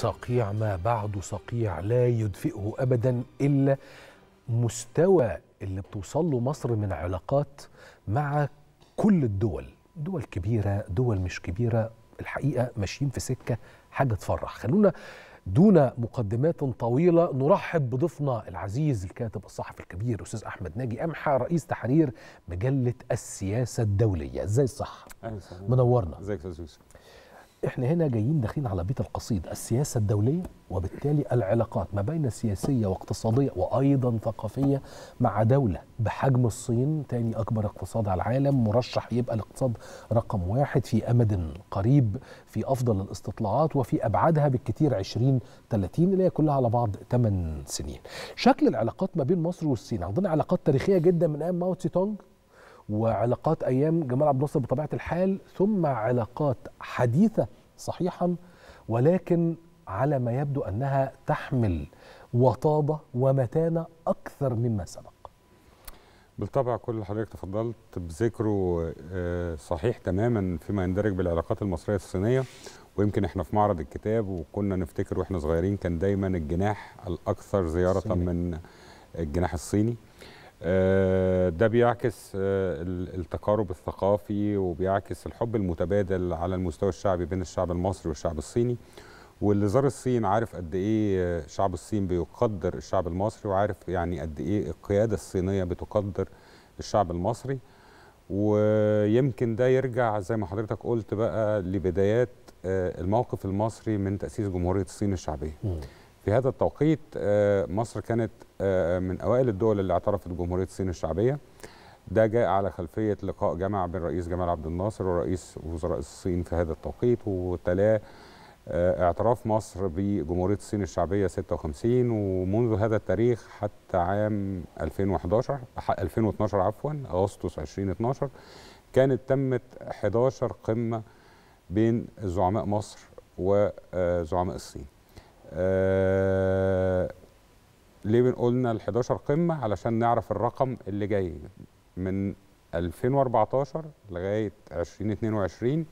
صقيع ما بعده صقيع لا يدفئه ابدا الا مستوى اللي بتوصل له مصر من علاقات مع كل الدول دول كبيره دول مش كبيره الحقيقه ماشيين في سكه حاجه تفرح خلونا دون مقدمات طويله نرحب بضيفنا العزيز الكاتب الصحفي الكبير استاذ احمد ناجي امحى رئيس تحرير مجله السياسه الدوليه ازاي الصحه منورنا ازيك استاذ يوسف احنا هنا جايين داخلين على بيت القصيد السياسه الدوليه وبالتالي العلاقات ما بين سياسيه واقتصاديه وايضا ثقافيه مع دوله بحجم الصين ثاني اكبر اقتصاد على العالم مرشح يبقى الاقتصاد رقم واحد في امد قريب في افضل الاستطلاعات وفي ابعادها بالكثير 20 30 اللي هي كلها على بعض 8 سنين. شكل العلاقات ما بين مصر والصين عندنا علاقات تاريخيه جدا من ايام ماو تسي تونج وعلاقات ايام جمال عبد الناصر بطبيعه الحال ثم علاقات حديثه صحيحا ولكن على ما يبدو انها تحمل وطاده ومتانه اكثر مما سبق. بالطبع كل اللي حضرتك تفضلت بذكره آه، صحيح تماما فيما يندرج بالعلاقات المصريه الصينيه ويمكن احنا في معرض الكتاب وكنا نفتكر واحنا صغيرين كان دايما الجناح الاكثر زياره الصيني. من الجناح الصيني آه، ده بيعكس آه، التقارب الثقافي وبيعكس الحب المتبادل على المستوى الشعبي بين الشعب المصري والشعب الصيني واللي زار الصين عارف قد ايه آه، شعب الصين بيقدر الشعب المصري وعارف يعني قد ايه القياده الصينيه بتقدر الشعب المصري ويمكن ده يرجع زي ما حضرتك قلت بقى لبدايات الموقف المصري من تاسيس جمهوريه الصين الشعبيه. في هذا التوقيت آه، مصر كانت آه، من أوائل الدول اللي اعترفت بجمهورية الصين الشعبية ده جاء على خلفية لقاء جمع بين رئيس جمال عبد الناصر ورئيس وزراء الصين في هذا التوقيت وتلاه آه، اعتراف مصر بجمهورية الصين الشعبية 56 ومنذ هذا التاريخ حتى عام 2011 2012 عفوا أغسطس 2012 كانت تمت 11 قمة بين زعماء مصر وزعماء الصين آه، ليه بنقولنا ال 11 قمه علشان نعرف الرقم اللي جاي من 2014 لغايه 2022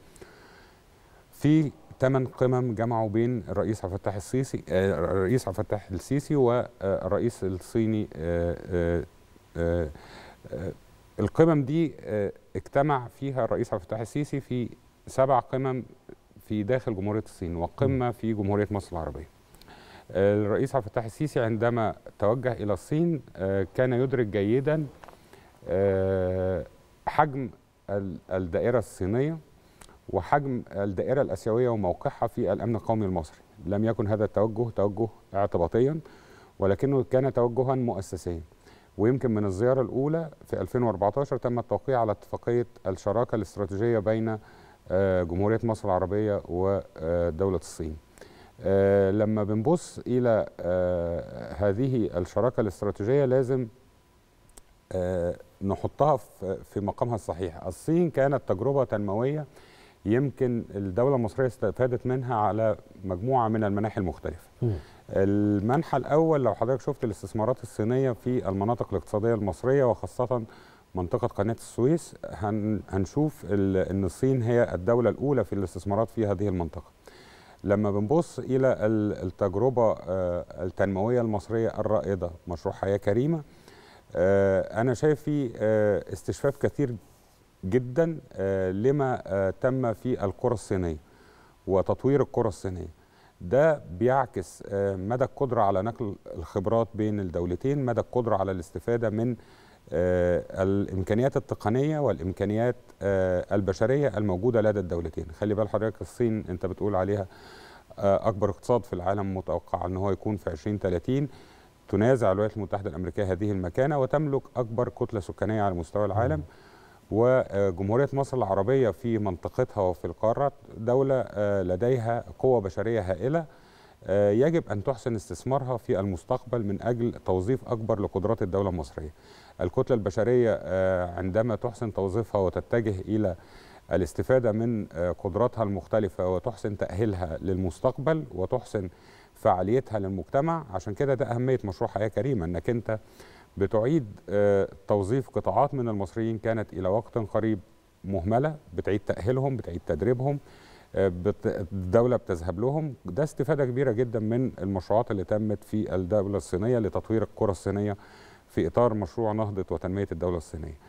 في ثمان قمم جمعوا بين الرئيس عبد الفتاح السيسي آه، الرئيس عبد الفتاح السيسي والرئيس آه، الصيني القمم دي اجتمع فيها الرئيس عبد الفتاح السيسي في سبع قمم في داخل جمهوريه الصين وقمه في جمهوريه مصر العربيه الرئيس عبد الفتاح السيسي عندما توجه الى الصين آه، كان يدرك جيدا آه، حجم الدائره الصينيه وحجم الدائره الاسيويه وموقعها في الامن القومي المصري لم يكن هذا التوجه توجه اعتباطيا ولكنه كان توجها مؤسسيا ويمكن من الزياره الاولى في 2014 تم التوقيع على اتفاقيه الشراكه الاستراتيجيه بين آه، جمهوريه مصر العربيه ودوله الصين آه، لما بنبص إلى آه، هذه الشراكة الاستراتيجية لازم آه، نحطها في مقامها الصحيح الصين كانت تجربة تنموية يمكن الدولة المصرية استفادت منها على مجموعة من المناحي المختلفة المنحى الأول لو حضرتك شفت الاستثمارات الصينية في المناطق الاقتصادية المصرية وخاصة منطقة قناة السويس هنشوف أن الصين هي الدولة الأولى في الاستثمارات في هذه المنطقة لما بنبص إلى التجربة آه، التنموية المصرية الرائدة مشروع حياة كريمة آه، أنا شايف في آه، استشفاف كثير جدا لما تم في القرى الصينية وتطوير القرى الصينية ده بيعكس مدى القدرة على نقل الخبرات بين الدولتين مدى القدرة على الاستفادة من آه، الامكانيات التقنيه والامكانيات آه، البشريه الموجوده لدى الدولتين خلي بال حضرتك الصين انت بتقول عليها آه، اكبر اقتصاد في العالم متوقع ان هو يكون في 2030 تنازع الولايات المتحده الامريكيه هذه المكانه وتملك اكبر كتله سكانيه على مستوى العالم وجمهوريه مصر العربيه في منطقتها وفي القاره دوله لديها قوه بشريه هائله يجب ان تحسن استثمارها في المستقبل من اجل توظيف اكبر لقدرات الدوله المصريه الكتلة البشرية آه، عندما تحسن توظيفها وتتجه إلى الاستفادة من آه، قدراتها المختلفة وتحسن تأهيلها للمستقبل وتحسن فعاليتها للمجتمع عشان كده ده أهمية مشروع حياة كريمة أنك أنت بتعيد آه، توظيف قطاعات من المصريين كانت إلى وقت قريب مهملة بتعيد تأهيلهم بتعيد تدريبهم الدولة بتذهب لهم ده استفادة كبيرة جدا من المشروعات اللي تمت في الدولة الصينية لتطوير الكرة الصينية في إطار مشروع نهضة وتنمية الدولة الصينية